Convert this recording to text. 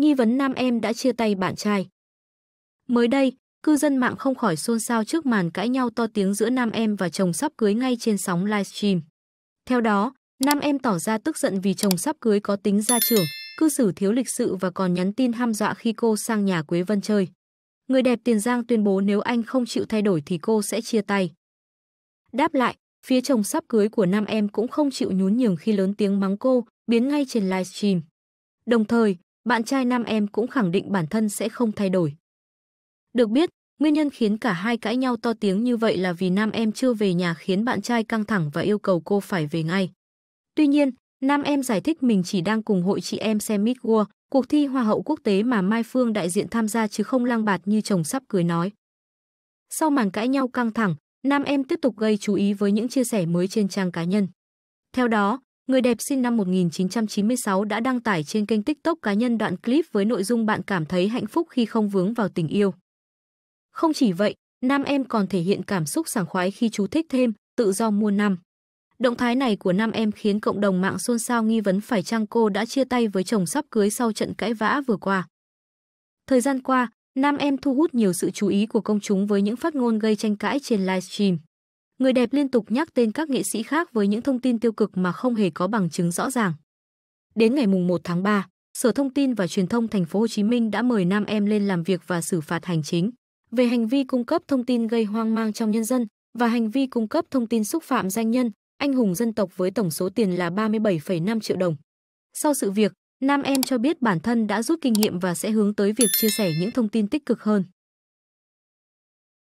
nghi vấn nam em đã chia tay bạn trai. Mới đây, cư dân mạng không khỏi xôn xao trước màn cãi nhau to tiếng giữa nam em và chồng sắp cưới ngay trên sóng livestream. Theo đó, nam em tỏ ra tức giận vì chồng sắp cưới có tính gia trưởng, cư xử thiếu lịch sự và còn nhắn tin ham dọa khi cô sang nhà Quế Vân chơi. Người đẹp Tiền Giang tuyên bố nếu anh không chịu thay đổi thì cô sẽ chia tay. Đáp lại, phía chồng sắp cưới của nam em cũng không chịu nhún nhường khi lớn tiếng mắng cô, biến ngay trên livestream. Đồng thời, bạn trai nam em cũng khẳng định bản thân sẽ không thay đổi. Được biết, nguyên nhân khiến cả hai cãi nhau to tiếng như vậy là vì nam em chưa về nhà khiến bạn trai căng thẳng và yêu cầu cô phải về ngay. Tuy nhiên, nam em giải thích mình chỉ đang cùng hội chị em xem Miss World, cuộc thi Hoa hậu quốc tế mà Mai Phương đại diện tham gia chứ không lang bạt như chồng sắp cưới nói. Sau màn cãi nhau căng thẳng, nam em tiếp tục gây chú ý với những chia sẻ mới trên trang cá nhân. Theo đó, Người đẹp sinh năm 1996 đã đăng tải trên kênh TikTok cá nhân đoạn clip với nội dung bạn cảm thấy hạnh phúc khi không vướng vào tình yêu. Không chỉ vậy, nam em còn thể hiện cảm xúc sảng khoái khi chú thích thêm tự do mua năm. Động thái này của nam em khiến cộng đồng mạng xôn xao nghi vấn phải chăng cô đã chia tay với chồng sắp cưới sau trận cãi vã vừa qua. Thời gian qua, nam em thu hút nhiều sự chú ý của công chúng với những phát ngôn gây tranh cãi trên livestream. Người đẹp liên tục nhắc tên các nghệ sĩ khác với những thông tin tiêu cực mà không hề có bằng chứng rõ ràng. Đến ngày mùng 1 tháng 3, Sở Thông tin và Truyền thông Thành phố Hồ Chí Minh đã mời nam em lên làm việc và xử phạt hành chính về hành vi cung cấp thông tin gây hoang mang trong nhân dân và hành vi cung cấp thông tin xúc phạm danh nhân, anh hùng dân tộc với tổng số tiền là 37,5 triệu đồng. Sau sự việc, nam em cho biết bản thân đã rút kinh nghiệm và sẽ hướng tới việc chia sẻ những thông tin tích cực hơn.